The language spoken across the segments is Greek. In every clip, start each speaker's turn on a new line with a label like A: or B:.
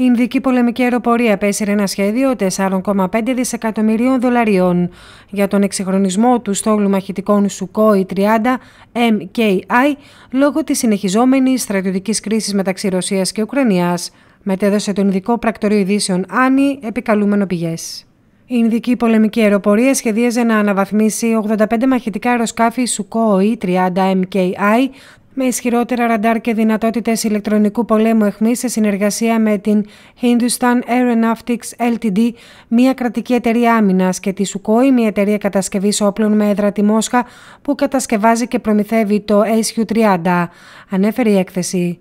A: Η Ινδική Πολεμική Αεροπορία επέσυρε ένα σχέδιο 4,5 δισεκατομμυρίων δολαρίων για τον εξυγχρονισμό του στόλου μαχητικών Σουκόι 30 MKI λόγω της συνεχιζόμενης στρατιωτικής κρίσης μεταξύ Ρωσίας και Ουκρανίας. Μετέδωσε το Ινδικό Πρακτορείο Ειδήσεων Άνι, επικαλούμενο πηγές. Η Ινδική Πολεμική Αεροπορία σχεδίαζε να αναβαθμίσει 85 μαχητικά αεροσκάφη Sukhoi 30 MKI με ισχυρότερα ραντάρ και δυνατότητες ηλεκτρονικού πολέμου εχμή σε συνεργασία με την Hindustan Aeronautics Ltd, μια κρατική εταιρεία άμυνας, και τη Σουκόη, μια εταιρεία κατασκευής όπλων με έδρα τη Μόσχα, που κατασκευάζει και προμηθεύει το SU-30, ανέφερε η έκθεση.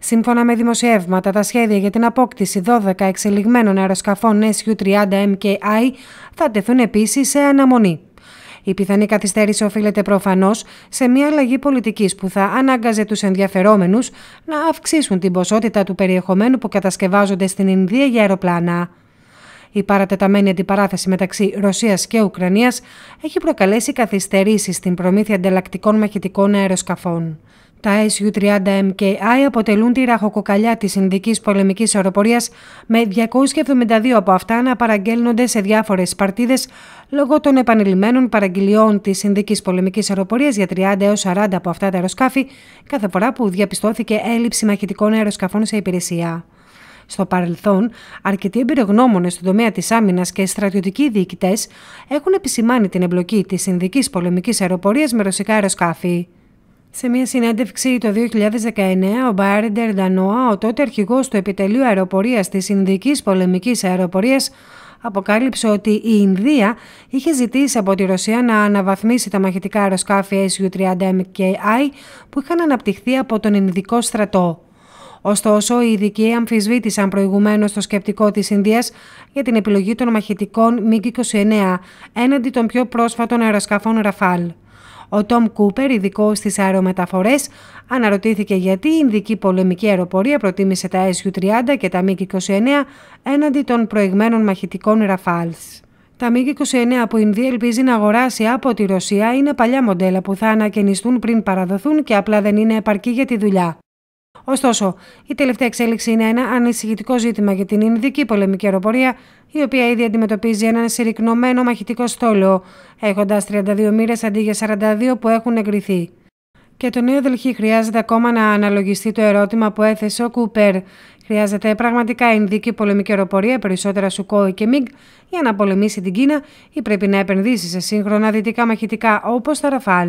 A: Σύμφωνα με δημοσιεύματα, τα σχέδια για την απόκτηση 12 εξελιγμένων αεροσκαφών SU-30 MKI θα τεθούν επίσης σε αναμονή. Η πιθανή καθυστέρηση οφείλεται προφανώς σε μια αλλαγή πολιτικής που θα ανάγκαζε τους ενδιαφερόμενους να αυξήσουν την ποσότητα του περιεχομένου που κατασκευάζονται στην Ινδία για αεροπλάνα. Η παρατεταμένη αντιπαράθεση μεταξύ Ρωσίας και Ουκρανίας έχει προκαλέσει καθυστερήσεις στην προμήθεια ανταλλακτικών μαχητικών αεροσκαφών. Τα SU-30 MKI αποτελούν τη ραχοκοκαλιά της Ινδικής πολεμικής αεροπορίας με 272 από αυτά να παραγγέλνονται σε διάφορες παρτίδες λόγω των επανειλημμένων παραγγελιών της Ινδικής πολεμικής αεροπορίας για 30 έως 40 από αυτά τα αεροσκάφη κάθε φορά που διαπιστώθηκε έλλειψη μαχητικών αεροσκαφών σε υπηρεσία. Στο παρελθόν, αρκετοί εμπειρογνώμονες στον τομέα της άμυνας και στρατιωτικοί διοικητές έχουν επισημάνει την εμπλοκή της Ινδικής πολεμικής αεροπορίας με ρωσικά αεροσκάφη. Σε μια συνέντευξη το 2019, ο Μπάρεντερ Ντανόα, ο τότε αρχηγός του Επιτελείου Αεροπορίας της Ινδικής Πολεμικής Αεροπορίας, αποκάλυψε ότι η Ινδία είχε ζητήσει από τη Ρωσία να αναβαθμίσει τα μαχητικά αεροσκάφη SU-30MKI που είχαν αναπτυχθεί από τον Ινδικό στρατό. Ωστόσο, οι ειδικοί αμφισβήτησαν προηγουμένως το σκεπτικό της Ινδίας για την επιλογή των μαχητικών MiG-29 έναντι των πιο πρόσφατων αεροσκαφών Rafale. Ο Τόμ Κούπερ, ειδικό στις αερομεταφορές, αναρωτήθηκε γιατί η Ινδική πολεμική αεροπορία προτίμησε τα SU-30 και τα MiG-29 έναντι των προηγμένων μαχητικών Ραφάλς. Τα MiG-29 που η Ινδία ελπίζει να αγοράσει από τη Ρωσία είναι παλιά μοντέλα που θα ανακαινιστούν πριν παραδοθούν και απλά δεν είναι επαρκή για τη δουλειά. Ωστόσο, η τελευταία εξέλιξη είναι ένα ανησυχητικό ζήτημα για την Ινδική πολεμική αεροπορία, η οποία ήδη αντιμετωπίζει έναν συρρυκνωμένο μαχητικό στόλο, έχοντας 32 μοίρες αντί για 42 που έχουν εγκριθεί. Και το νέο Δελχή χρειάζεται ακόμα να αναλογιστεί το ερώτημα που έθεσε ο Κούπερ. Χρειάζεται πραγματικά Ινδική πολεμική αεροπορία, περισσότερα Σουκόι και Μιγκ, για να πολεμήσει την Κίνα ή πρέπει να επενδύσει σε σύγχρονα δυτικά μαχητικά όπως τα Ραφάλ.